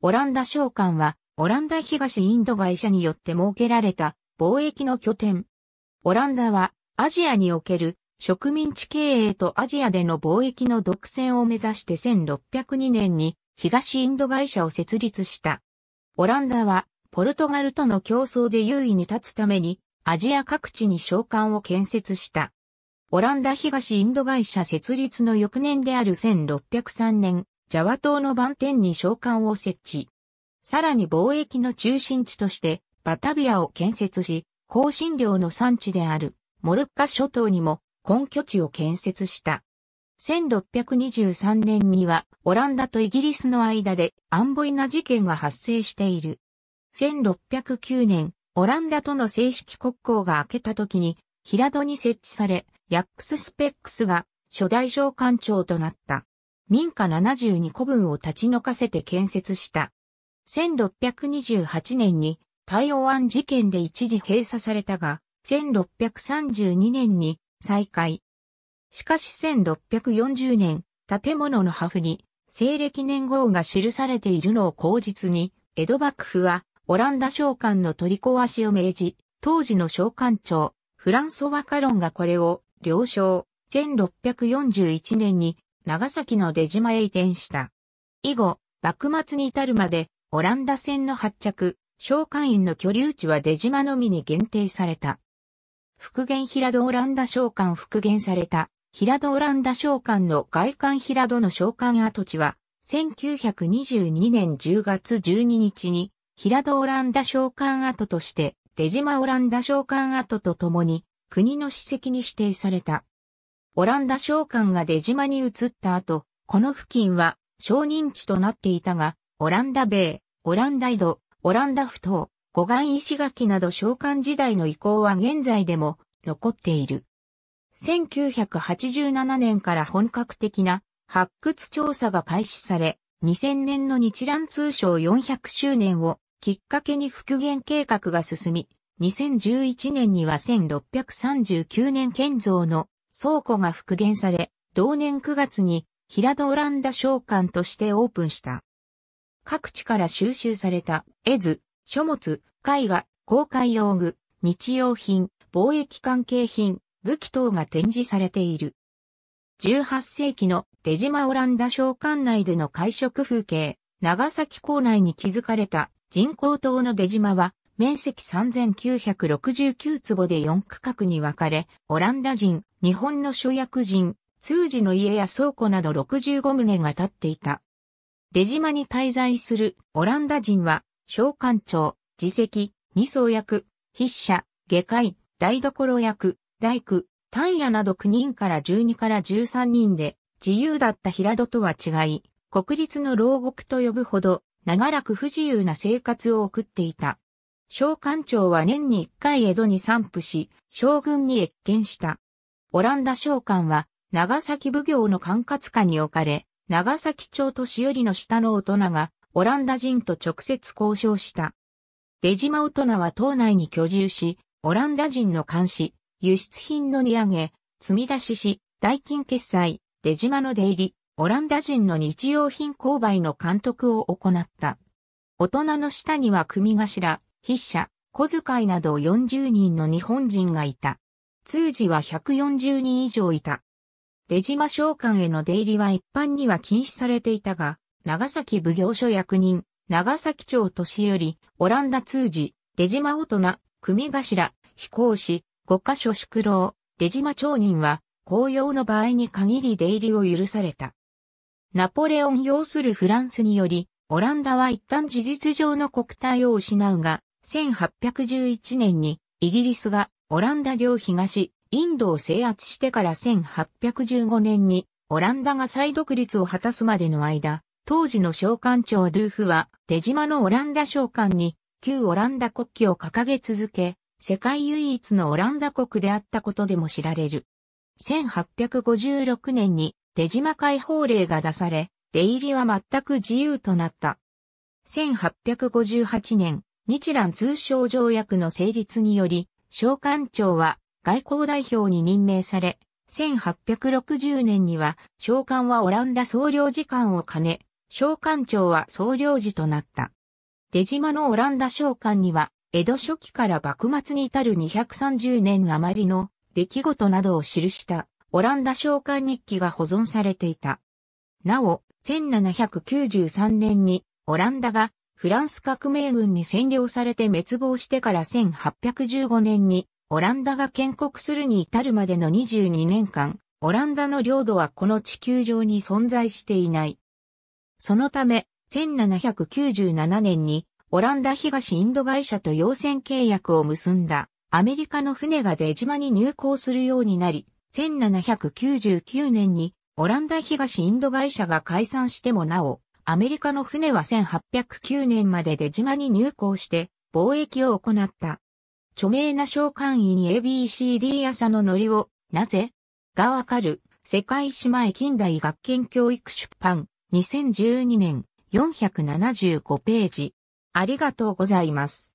オランダ商館は、オランダ東インド会社によって設けられた貿易の拠点。オランダは、アジアにおける植民地経営とアジアでの貿易の独占を目指して1602年に東インド会社を設立した。オランダは、ポルトガルとの競争で優位に立つために、アジア各地に商館を建設した。オランダ東インド会社設立の翌年である1603年、ジャワ島の番店に商館を設置。さらに貿易の中心地として、バタビアを建設し、香辛料の産地である、モルッカ諸島にも根拠地を建設した。1623年には、オランダとイギリスの間でアンボイナ事件が発生している。1609年、オランダとの正式国交が明けた時に、平戸に設置され、ヤックス・スペックスが初代召喚長となった。民家72個分を立ち退かせて建設した。1628年に台湾事件で一時閉鎖されたが、1632年に再開。しかし1640年、建物の破風に西暦年号が記されているのを口実に、江戸幕府はオランダ商館の取り壊しを命じ、当時の商館長、フランソワ・カロンがこれを了承。1641年に長崎の出島へ移転した。以後、幕末に至るまで、オランダ船の発着、召喚員の居留地は出島のみに限定された。復元平戸オランダ召喚復元された、平戸オランダ召喚の外観平戸の召喚跡地は、1922年10月12日に、平戸オランダ召喚跡として、出島オランダ召喚跡とともに、国の史跡に指定された。オランダ商館が出島に移った後、この付近は商人地となっていたが、オランダ米、オランダ井戸、オランダ不頭、護岸石垣など商館時代の遺構は現在でも残っている。1987年から本格的な発掘調査が開始され、2000年の日蘭通商400周年をきっかけに復元計画が進み、2011年には1639年建造の倉庫が復元され、同年9月に平戸オランダ商館としてオープンした。各地から収集された絵図、書物、絵画、公開用具、日用品、貿易関係品、武器等が展示されている。18世紀の出島オランダ商館内での会食風景、長崎港内に築かれた人工島の出島は面積3969坪で4区画に分かれ、オランダ人、日本の諸役人、通時の家や倉庫など65棟が建っていた。出島に滞在するオランダ人は、召喚長、自席、二層役、筆者、下界、台所役、大工、単野など9人から12から13人で、自由だった平戸とは違い、国立の牢獄と呼ぶほど、長らく不自由な生活を送っていた。小官庁は年に一回江戸に散布し、将軍に越見した。オランダ商官は、長崎奉行の管轄下に置かれ、長崎町年寄りの下の大人が、オランダ人と直接交渉した。出島大人は島内に居住し、オランダ人の監視、輸出品の荷上げ、積み出しし、代金決済、出島の出入り、オランダ人の日用品購買の監督を行った。大人の下には組頭、筆者、小遣いなど40人の日本人がいた。通時は140人以上いた。出島商館への出入りは一般には禁止されていたが、長崎奉行所役人、長崎町年寄り、オランダ通時、出島大人、組頭、飛行士、五箇所宿老、出島町人は、公用の場合に限り出入りを許された。ナポレオン要するフランスにより、オランダは一旦事実上の国体を失うが、1811年にイギリスがオランダ領東インドを制圧してから1815年にオランダが再独立を果たすまでの間、当時の召喚長ドゥーフは手島のオランダ召喚に旧オランダ国旗を掲げ続け、世界唯一のオランダ国であったことでも知られる。1856年に手島解放令が出され、出入りは全く自由となった。1858年、日蘭通商条約の成立により、商館長は外交代表に任命され、1860年には、商館はオランダ総領事館を兼ね、商館長は総領事となった。出島のオランダ商館には、江戸初期から幕末に至る230年余りの出来事などを記したオランダ商館日記が保存されていた。なお、1793年にオランダがフランス革命軍に占領されて滅亡してから1815年にオランダが建国するに至るまでの22年間、オランダの領土はこの地球上に存在していない。そのため、1797年にオランダ東インド会社と要船契約を結んだアメリカの船が出島に入港するようになり、1799年にオランダ東インド会社が解散してもなお、アメリカの船は1809年まで出島に入港して貿易を行った。著名な召喚医に ABCD 朝のノリを、なぜがわかる、世界姉妹近代学研教育出版、2012年475ページ。ありがとうございます。